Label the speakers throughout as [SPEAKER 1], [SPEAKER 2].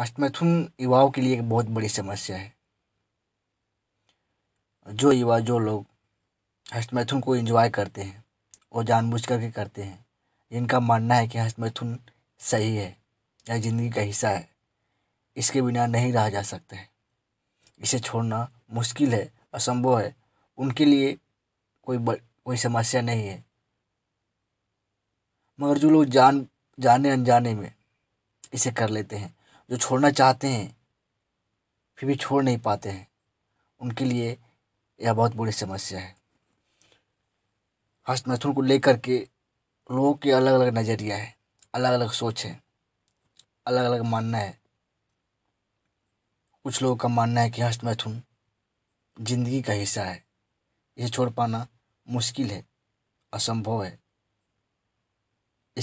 [SPEAKER 1] अष्टमैथुन युवाओं के लिए एक बहुत बड़ी समस्या है जो युवा जो लोग हस्तमैथुन को एंजॉय करते हैं वो जानबूझ करके करते हैं जिनका मानना है कि हस्तमैथुन सही है या ज़िंदगी का हिस्सा है इसके बिना नहीं रहा जा सकता है इसे छोड़ना मुश्किल है असंभव है उनके लिए कोई कोई समस्या नहीं है मगर जो लोग जान जाने अनजाने में इसे कर लेते हैं जो छोड़ना चाहते हैं फिर भी छोड़ नहीं पाते हैं उनके लिए यह बहुत बड़ी समस्या है हस्तमैथुन को लेकर के लोगों के अलग अलग नज़रिया है अलग अलग सोच है अलग अलग मानना है कुछ लोगों का मानना है कि हस्तमैथुन जिंदगी का हिस्सा है इसे छोड़ पाना मुश्किल है असंभव है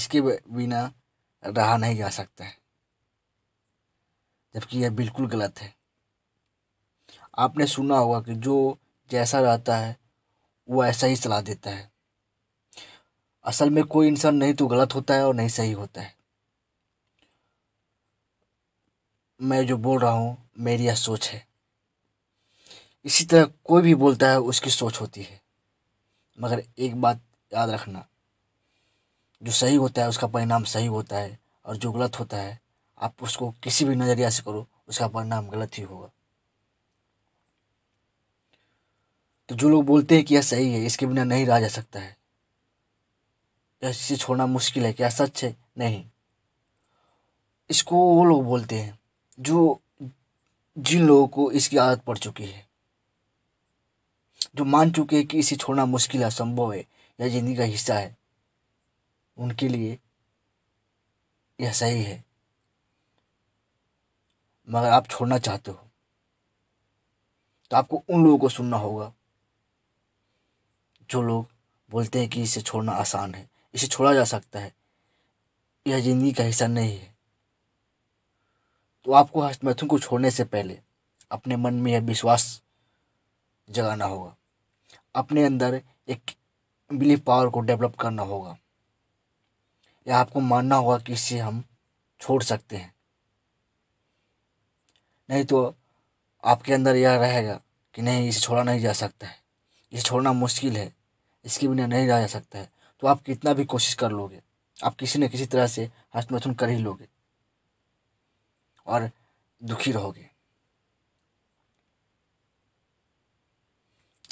[SPEAKER 1] इसके बिना रहा नहीं जा सकता है जबकि यह बिल्कुल गलत है आपने सुना होगा कि जो जैसा रहता है वो ऐसा ही सलाह देता है असल में कोई इंसान नहीं तो गलत होता है और नहीं सही होता है मैं जो बोल रहा हूँ मेरी यह सोच है इसी तरह कोई भी बोलता है उसकी सोच होती है मगर एक बात याद रखना जो सही होता है उसका परिणाम सही होता है और जो गलत होता है आप उसको किसी भी नज़रिया से करो उसका परिणाम गलत ही होगा तो जो लोग बोलते हैं कि यह सही है इसके बिना नहीं रहा जा सकता है यह इसे छोड़ना मुश्किल है क्या सच है नहीं इसको वो लोग बोलते हैं जो जिन लोगों को इसकी आदत पड़ चुकी है जो मान चुके हैं कि इसे छोड़ना मुश्किल है असंभव है या ज़िंदगी का हिस्सा है उनके लिए यह सही है मगर आप छोड़ना चाहते हो तो आपको उन लोगों को सुनना होगा जो लोग बोलते हैं कि इसे छोड़ना आसान है इसे छोड़ा जा सकता है यह ज़िंदगी का हिस्सा नहीं है तो आपको हस्तमैथुन को छोड़ने से पहले अपने मन में यह विश्वास जगाना होगा अपने अंदर एक बिलीफ पावर को डेवलप करना होगा या आपको मानना होगा कि इसे हम छोड़ सकते हैं नहीं तो आपके अंदर यह रहेगा कि नहीं इसे छोड़ा नहीं जा सकता है इसे छोड़ना मुश्किल है इसके बिना नहीं रहा जा सकता है तो आप कितना भी कोशिश कर लोगे आप किसी न किसी तरह से हस्त कर ही लोगे और दुखी रहोगे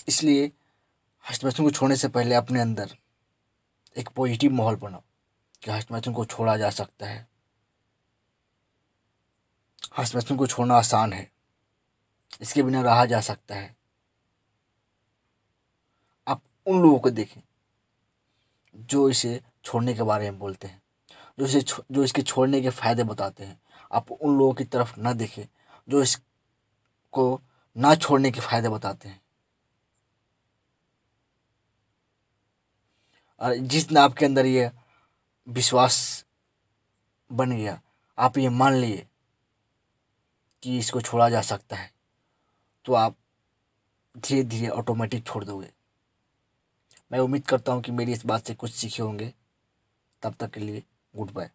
[SPEAKER 1] इसलिए हस्त को छोड़ने से पहले अपने अंदर एक पॉजिटिव माहौल बनाओ कि हस्त को छोड़ा जा सकता है हसबसन को छोड़ना आसान है इसके बिना रहा जा सकता है आप उन लोगों को देखें जो इसे छोड़ने के बारे में बोलते हैं जो इसे जो इसके छोड़ने के फ़ायदे बताते हैं आप उन लोगों की तरफ ना देखें जो इसको ना छोड़ने के फ़ायदे बताते हैं और जिस दिन आपके अंदर ये विश्वास बन गया आप ये मान लिए कि इसको छोड़ा जा सकता है तो आप धीरे धीरे ऑटोमेटिक छोड़ दोगे मैं उम्मीद करता हूँ कि मेरी इस बात से कुछ सीखे होंगे तब तक के लिए गुड बाय